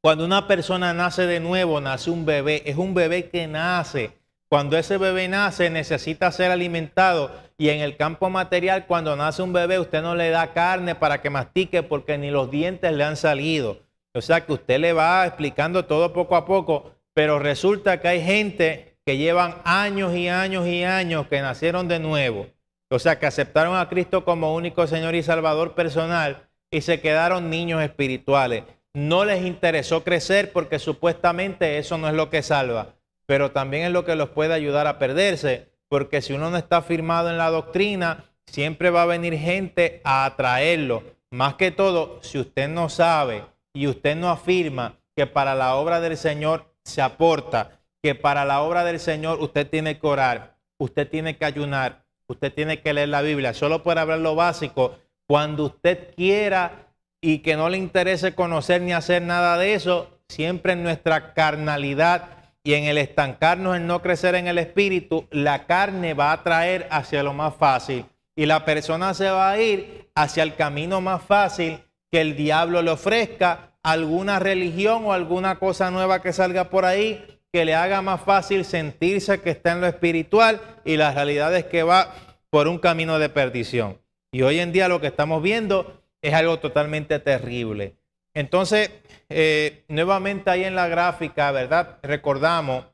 Cuando una persona nace de nuevo, nace un bebé, es un bebé que nace cuando ese bebé nace necesita ser alimentado y en el campo material cuando nace un bebé usted no le da carne para que mastique porque ni los dientes le han salido. O sea que usted le va explicando todo poco a poco, pero resulta que hay gente que llevan años y años y años que nacieron de nuevo. O sea que aceptaron a Cristo como único Señor y Salvador personal y se quedaron niños espirituales. No les interesó crecer porque supuestamente eso no es lo que salva pero también es lo que los puede ayudar a perderse, porque si uno no está firmado en la doctrina, siempre va a venir gente a atraerlo. Más que todo, si usted no sabe y usted no afirma que para la obra del Señor se aporta, que para la obra del Señor usted tiene que orar, usted tiene que ayunar, usted tiene que leer la Biblia, solo para hablar lo básico, cuando usted quiera y que no le interese conocer ni hacer nada de eso, siempre en nuestra carnalidad y en el estancarnos, en no crecer en el espíritu, la carne va a traer hacia lo más fácil. Y la persona se va a ir hacia el camino más fácil que el diablo le ofrezca, alguna religión o alguna cosa nueva que salga por ahí que le haga más fácil sentirse que está en lo espiritual y la realidad es que va por un camino de perdición. Y hoy en día lo que estamos viendo es algo totalmente terrible. Entonces, eh, nuevamente ahí en la gráfica, ¿verdad? Recordamos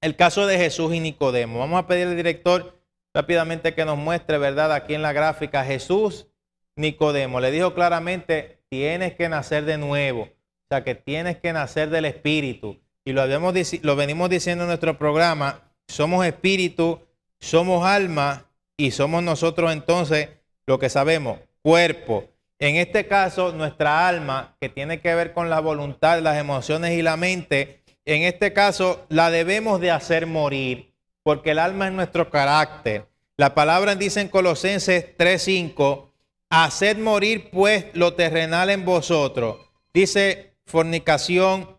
el caso de Jesús y Nicodemo. Vamos a pedirle al director rápidamente que nos muestre, ¿verdad? Aquí en la gráfica, Jesús, Nicodemo. Le dijo claramente, tienes que nacer de nuevo. O sea, que tienes que nacer del Espíritu. Y lo, habíamos, lo venimos diciendo en nuestro programa, somos espíritu, somos alma y somos nosotros entonces lo que sabemos, cuerpo. En este caso, nuestra alma, que tiene que ver con la voluntad, las emociones y la mente, en este caso la debemos de hacer morir, porque el alma es nuestro carácter. La palabra dice en Colosenses 3:5, haced morir pues lo terrenal en vosotros. Dice fornicación,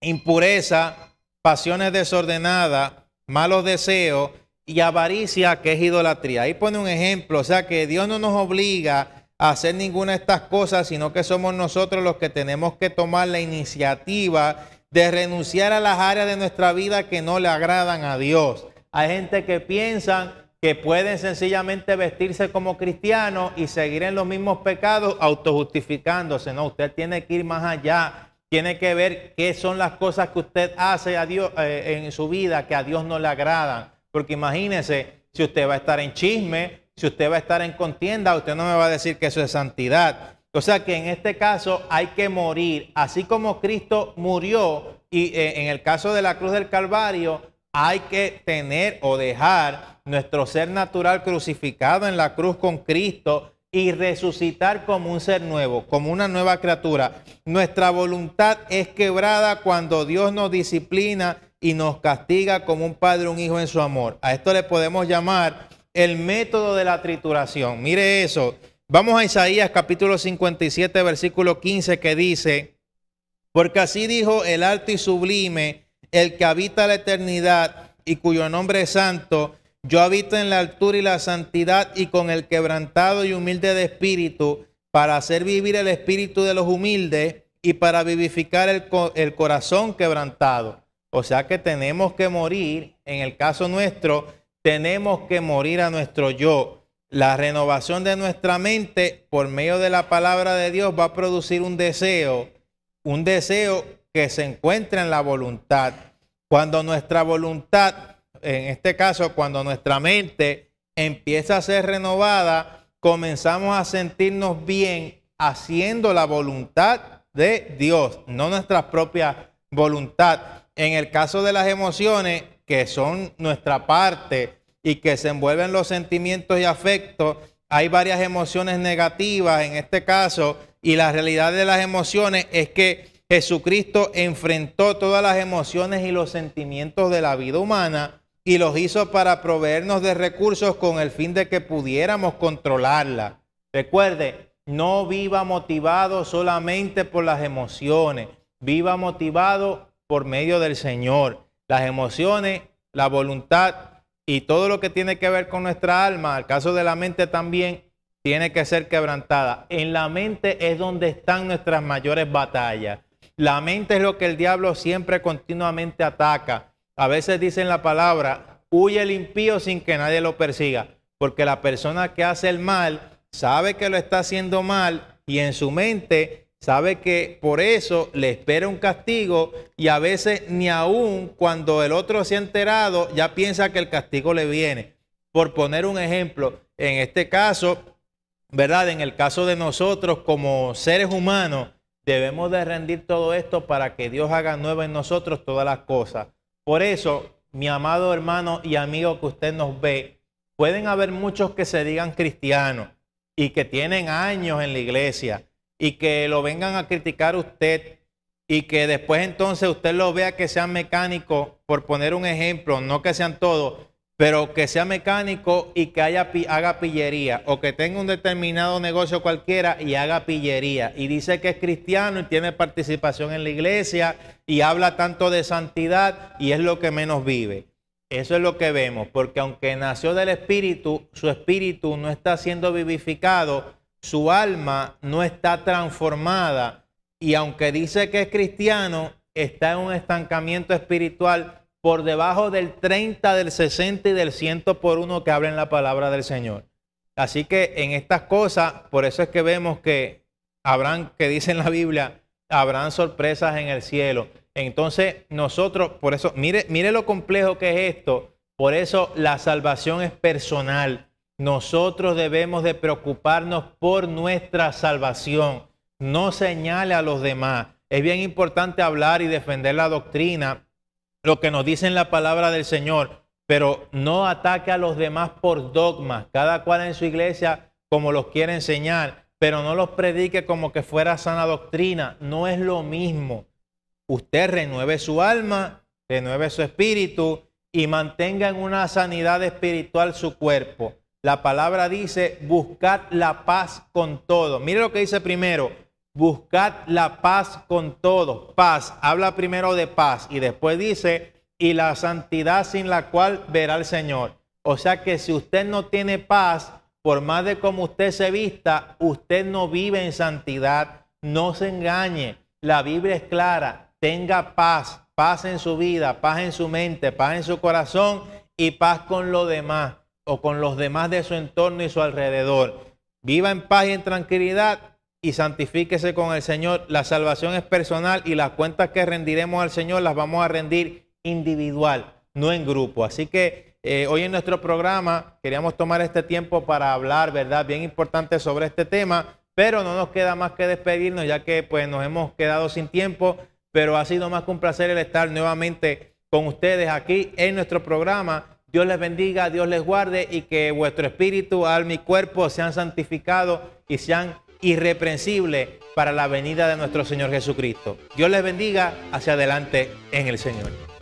impureza, pasiones desordenadas, malos deseos y avaricia, que es idolatría. Ahí pone un ejemplo, o sea que Dios no nos obliga hacer ninguna de estas cosas, sino que somos nosotros los que tenemos que tomar la iniciativa de renunciar a las áreas de nuestra vida que no le agradan a Dios. Hay gente que piensa que pueden sencillamente vestirse como cristianos y seguir en los mismos pecados autojustificándose. No, usted tiene que ir más allá. Tiene que ver qué son las cosas que usted hace a Dios, eh, en su vida que a Dios no le agradan. Porque imagínese, si usted va a estar en chisme, si usted va a estar en contienda, usted no me va a decir que eso es santidad. O sea que en este caso hay que morir, así como Cristo murió y eh, en el caso de la cruz del Calvario hay que tener o dejar nuestro ser natural crucificado en la cruz con Cristo y resucitar como un ser nuevo, como una nueva criatura. Nuestra voluntad es quebrada cuando Dios nos disciplina y nos castiga como un padre, un hijo en su amor. A esto le podemos llamar el método de la trituración. Mire eso. Vamos a Isaías capítulo 57, versículo 15 que dice, porque así dijo el alto y sublime, el que habita la eternidad y cuyo nombre es santo, yo habito en la altura y la santidad y con el quebrantado y humilde de espíritu, para hacer vivir el espíritu de los humildes y para vivificar el, el corazón quebrantado. O sea que tenemos que morir, en el caso nuestro, tenemos que morir a nuestro yo. La renovación de nuestra mente por medio de la palabra de Dios va a producir un deseo, un deseo que se encuentra en la voluntad. Cuando nuestra voluntad, en este caso, cuando nuestra mente empieza a ser renovada, comenzamos a sentirnos bien haciendo la voluntad de Dios, no nuestra propia voluntad. En el caso de las emociones, que son nuestra parte y que se envuelven los sentimientos y afectos, hay varias emociones negativas en este caso y la realidad de las emociones es que Jesucristo enfrentó todas las emociones y los sentimientos de la vida humana y los hizo para proveernos de recursos con el fin de que pudiéramos controlarla. Recuerde, no viva motivado solamente por las emociones, viva motivado por medio del Señor las emociones, la voluntad y todo lo que tiene que ver con nuestra alma, al caso de la mente también, tiene que ser quebrantada. En la mente es donde están nuestras mayores batallas. La mente es lo que el diablo siempre continuamente ataca. A veces dicen la palabra, huye el impío sin que nadie lo persiga, porque la persona que hace el mal sabe que lo está haciendo mal y en su mente sabe que por eso le espera un castigo y a veces ni aún cuando el otro se ha enterado ya piensa que el castigo le viene. Por poner un ejemplo, en este caso, ¿verdad? En el caso de nosotros como seres humanos, debemos de rendir todo esto para que Dios haga nueva en nosotros todas las cosas. Por eso, mi amado hermano y amigo que usted nos ve, pueden haber muchos que se digan cristianos y que tienen años en la iglesia y que lo vengan a criticar usted y que después entonces usted lo vea que sean mecánico por poner un ejemplo, no que sean todos, pero que sea mecánico y que haya, haga pillería o que tenga un determinado negocio cualquiera y haga pillería y dice que es cristiano y tiene participación en la iglesia y habla tanto de santidad y es lo que menos vive. Eso es lo que vemos, porque aunque nació del espíritu, su espíritu no está siendo vivificado su alma no está transformada y aunque dice que es cristiano, está en un estancamiento espiritual por debajo del 30, del 60 y del 100 por uno que habla la palabra del Señor. Así que en estas cosas, por eso es que vemos que habrán, que dice en la Biblia, habrán sorpresas en el cielo. Entonces, nosotros, por eso, mire, mire lo complejo que es esto. Por eso la salvación es personal. Nosotros debemos de preocuparnos por nuestra salvación. No señale a los demás. Es bien importante hablar y defender la doctrina, lo que nos dice en la palabra del Señor, pero no ataque a los demás por dogmas, cada cual en su iglesia como los quiere enseñar, pero no los predique como que fuera sana doctrina. No es lo mismo. Usted renueve su alma, renueve su espíritu y mantenga en una sanidad espiritual su cuerpo la palabra dice, buscad la paz con todo. Mire lo que dice primero, buscad la paz con todo. Paz, habla primero de paz y después dice, y la santidad sin la cual verá el Señor. O sea que si usted no tiene paz, por más de como usted se vista, usted no vive en santidad. No se engañe. La Biblia es clara. Tenga paz, paz en su vida, paz en su mente, paz en su corazón y paz con lo demás o con los demás de su entorno y su alrededor. Viva en paz y en tranquilidad y santifíquese con el Señor. La salvación es personal y las cuentas que rendiremos al Señor las vamos a rendir individual, no en grupo. Así que eh, hoy en nuestro programa queríamos tomar este tiempo para hablar, ¿verdad? Bien importante sobre este tema, pero no nos queda más que despedirnos ya que pues nos hemos quedado sin tiempo, pero ha sido más que un placer el estar nuevamente con ustedes aquí en nuestro programa Dios les bendiga, Dios les guarde y que vuestro espíritu, alma y cuerpo sean santificados y sean irreprensibles para la venida de nuestro Señor Jesucristo. Dios les bendiga hacia adelante en el Señor.